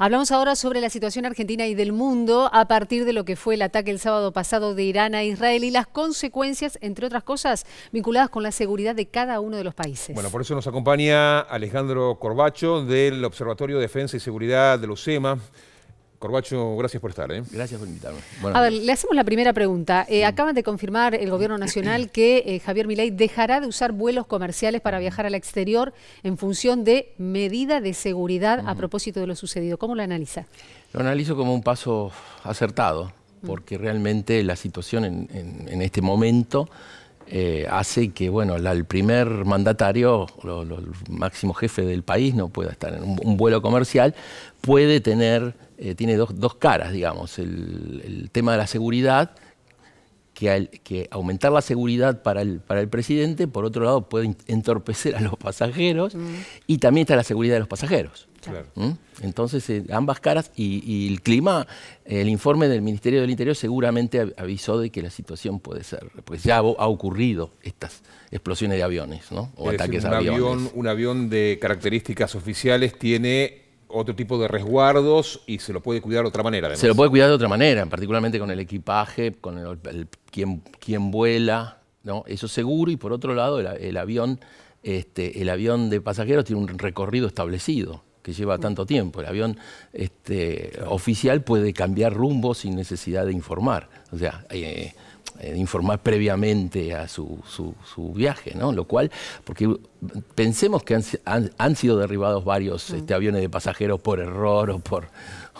Hablamos ahora sobre la situación argentina y del mundo a partir de lo que fue el ataque el sábado pasado de Irán a Israel y las consecuencias, entre otras cosas, vinculadas con la seguridad de cada uno de los países. Bueno, por eso nos acompaña Alejandro Corbacho del Observatorio de Defensa y Seguridad de los Corbacho, gracias por estar. ¿eh? Gracias por invitarme. a ver, le hacemos la primera pregunta. Eh, acaban de confirmar el Gobierno Nacional que eh, Javier Milei dejará de usar vuelos comerciales para viajar al exterior en función de medida de seguridad a propósito de lo sucedido. ¿Cómo lo analiza? Lo analizo como un paso acertado, porque realmente la situación en este momento eh, hace que bueno, el primer mandatario, el máximo jefe del país, no pueda estar en un, vuelo comercial, puede tener, eh, tiene dos, dos caras, digamos, el, el tema de la seguridad que, aumentar la seguridad para el, para el, presidente, por otro lado, puede entorpecer a los pasajeros mm. y también está la seguridad de los pasajeros. ¿Mm? Entonces, eh, ambas caras y, el clima, el informe del Ministerio del Interior seguramente avisó de que la situación puede ser, pues ya ha, ocurrido estas explosiones de aviones, ¿no? O ataques un a Avión, un avión de características oficiales tiene otro tipo de resguardos y se lo puede cuidar de otra manera. Se lo puede cuidar de otra manera, particularmente con el equipaje, con el, quién, quién vuela, ¿no? eso seguro, y por otro lado el, avión, este, el avión de pasajeros tiene un recorrido establecido que lleva tanto tiempo. El avión este, oficial puede cambiar rumbo sin necesidad de informar. O sea, eh, eh, informar previamente a su, su, viaje, ¿no? Lo cual, porque pensemos que han, sido derribados varios mm. este, aviones de pasajeros por error o, por,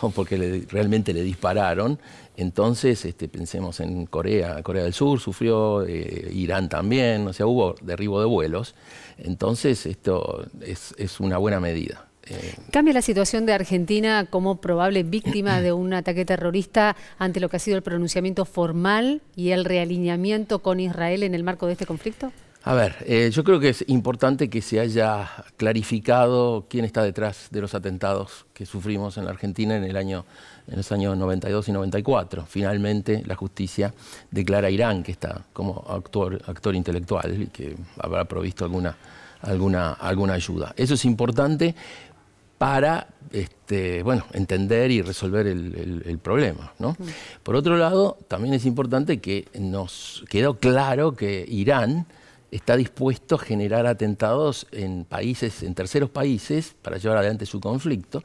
o porque realmente le dispararon. Entonces, este, pensemos en Corea, Corea del Sur sufrió, eh, Irán también, o sea, hubo derribo de vuelos. Entonces, esto es una buena medida. Eh, ¿Cambia la situación de Argentina como probable víctima de un ataque terrorista ante lo que ha sido el pronunciamiento formal y el realineamiento con Israel en el marco de este conflicto? A ver, eh, yo creo que es importante que se haya clarificado quién está detrás de los atentados que sufrimos en la Argentina en, el año, en los años 92 y 94. Finalmente, la justicia declara a Irán que está como actor, actor intelectual y que habrá provisto alguna, alguna, alguna ayuda. Eso es importante, para este, bueno, entender y resolver el, problema. Por otro lado, también es importante que nos quedó claro que Irán está dispuesto a generar atentados en países, en terceros países, para llevar adelante su conflicto.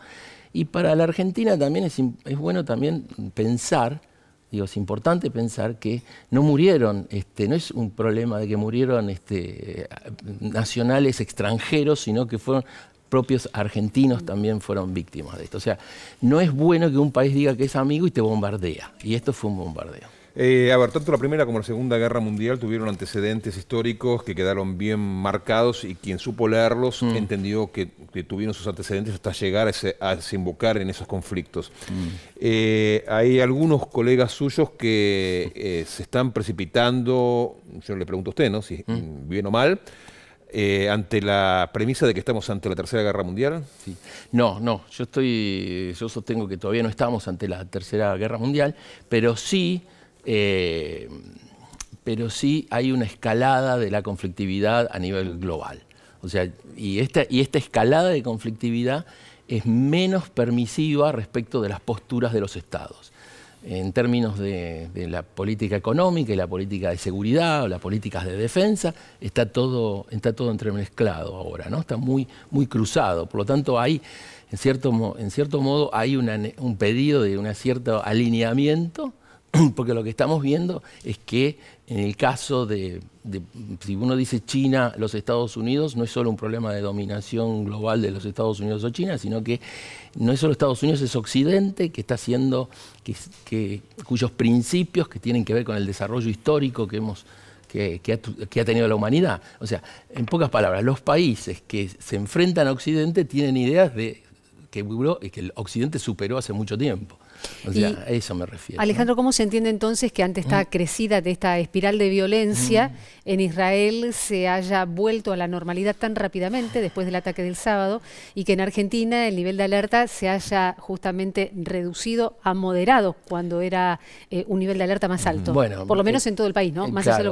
Y para la Argentina también es, bueno también pensar, digo, es importante pensar que no murieron, este, no es un problema de que murieron este, eh, nacionales extranjeros, sino que fueron propios argentinos también fueron víctimas de esto. O sea, no es bueno que un país diga que es amigo y te bombardea. Y esto fue un bombardeo. Eh, a ver, tanto la Primera como la Segunda Guerra Mundial tuvieron antecedentes históricos que quedaron bien marcados y quien supo leerlos mm. entendió que, tuvieron sus antecedentes hasta llegar a, ese, en esos conflictos. Mm. Eh, hay algunos colegas suyos que eh, se están precipitando, yo le pregunto a usted, ¿no? Si mm. bien o mal, eh, ante la premisa de que estamos ante la Tercera Guerra Mundial? No, no, yo, yo sostengo que todavía no estamos ante la Tercera Guerra Mundial, pero sí, eh, pero sí hay una escalada de la conflictividad a nivel global. O sea, y esta, y esta escalada de conflictividad es menos permisiva respecto de las posturas de los estados en términos de, la política económica y la política de seguridad o las políticas de defensa, está todo, está todo entremezclado ahora, ¿no? Está muy, muy cruzado. Por lo tanto, hay, en cierto, en cierto modo, hay un pedido de un cierto alineamiento porque lo que estamos viendo es que en el caso de, si uno dice China, los Estados Unidos, no es solo un problema de dominación global de los Estados Unidos o China, sino que no es solo Estados Unidos, es Occidente que está haciendo, cuyos principios que tienen que ver con el desarrollo histórico que hemos... Que, ha, tenido la humanidad. O sea, en pocas palabras, los países que se enfrentan a Occidente tienen ideas de que, que el Occidente superó hace mucho tiempo sea, eso me refiero. Alejandro, ¿cómo se entiende entonces que ante esta mm. crecida de esta espiral de violencia mm. en Israel se haya vuelto a la normalidad tan rápidamente después del ataque del sábado y que en Argentina el nivel de alerta se haya justamente reducido a moderado cuando era eh, un nivel de alerta más alto? Mm, bueno, por lo menos eh, en todo el país, ¿no?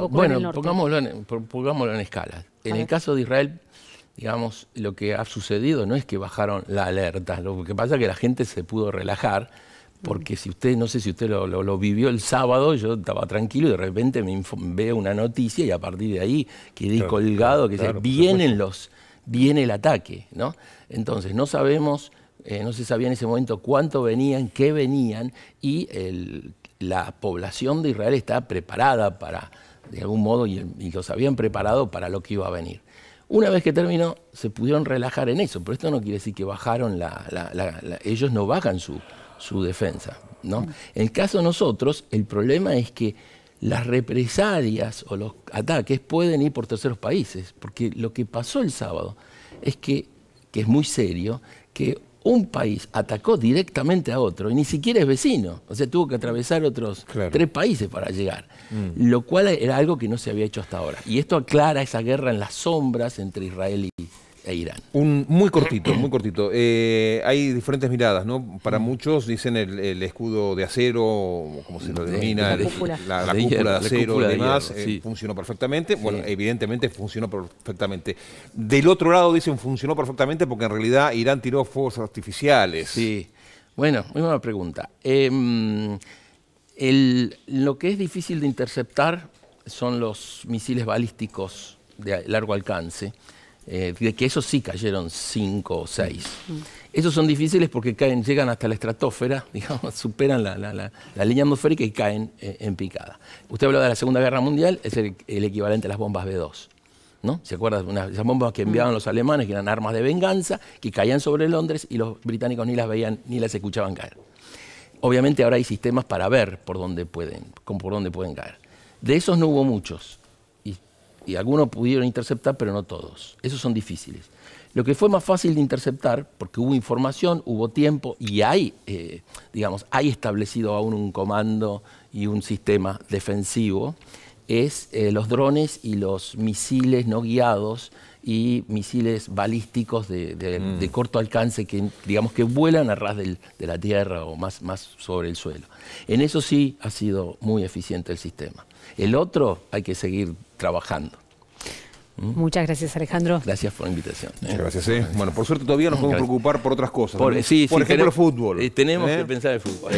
bueno, en el Pongámoslo en, pongámoslo en En el caso de Israel digamos, lo que ha sucedido no es que bajaron la alerta, lo que pasa es que la gente se pudo relajar porque si usted, no sé si usted lo, vivió el sábado, yo estaba tranquilo y de repente me veo una noticia y a partir de ahí quedé colgado, que vienen los, viene el ataque, ¿no? Entonces no sabemos, eh, no se sabía en ese momento cuánto venían, qué venían y la población de Israel estaba preparada para, de algún modo, y, los habían preparado para lo que iba a venir. Una vez que terminó, se pudieron relajar en eso, pero esto no quiere decir que bajaron la ellos no bajan su, su defensa. ¿no? En el caso de nosotros, el problema es que las represalias o los ataques pueden ir por terceros países, porque lo que pasó el sábado es que, que es muy serio, que un país atacó directamente a otro y ni siquiera es vecino. O sea, tuvo que atravesar otros tres países para llegar. Mm. Lo cual era algo que no se había hecho hasta ahora. Y esto aclara esa guerra en las sombras entre Israel y, e Irán. Un, muy cortito, muy cortito. Eh, hay diferentes miradas, ¿no? Para mm. muchos dicen el, escudo de acero, como se lo denomina, la, cúpula de acero y demás, funcionó perfectamente. Bueno, evidentemente funcionó perfectamente. Del otro lado dicen funcionó perfectamente porque en realidad Irán tiró fuegos artificiales. Sí. Bueno, muy pregunta. Em, lo que es difícil de interceptar son los misiles balísticos de largo alcance de eh, que esos sí cayeron cinco o seis. Mm. Esos son difíciles porque caen, llegan hasta la estratosfera, digamos, superan la, línea atmosférica y caen eh, en picada. Usted hablaba de la Segunda Guerra Mundial, es el, equivalente a las bombas B2. ¿No? ¿Se acuerdan? unas esas bombas que mm. enviaban los alemanes, que eran armas de venganza, que caían sobre Londres y los británicos ni las veían ni las escuchaban caer. Obviamente ahora hay sistemas para ver por dónde pueden, por dónde pueden caer. De esos no hubo muchos y algunos pudieron interceptar, pero no todos. Esos son difíciles. Lo que fue más fácil de interceptar, porque hubo información, hubo tiempo y hay, eh, digamos, hay establecido aún un comando y un sistema defensivo, es eh, los drones y los misiles no guiados y misiles balísticos mm. de, corto alcance que digamos que vuelan a ras del, de la tierra o más, más sobre el suelo. En eso sí ha sido muy eficiente el sistema. El otro hay que seguir trabajando. ¿Mm? Muchas gracias, Alejandro. Gracias por la invitación. ¿eh? gracias. ¿eh? Bueno, por suerte todavía nos podemos preocupar por otras cosas. Por, ejemplo, el fútbol. Eh, tenemos que pensar el fútbol.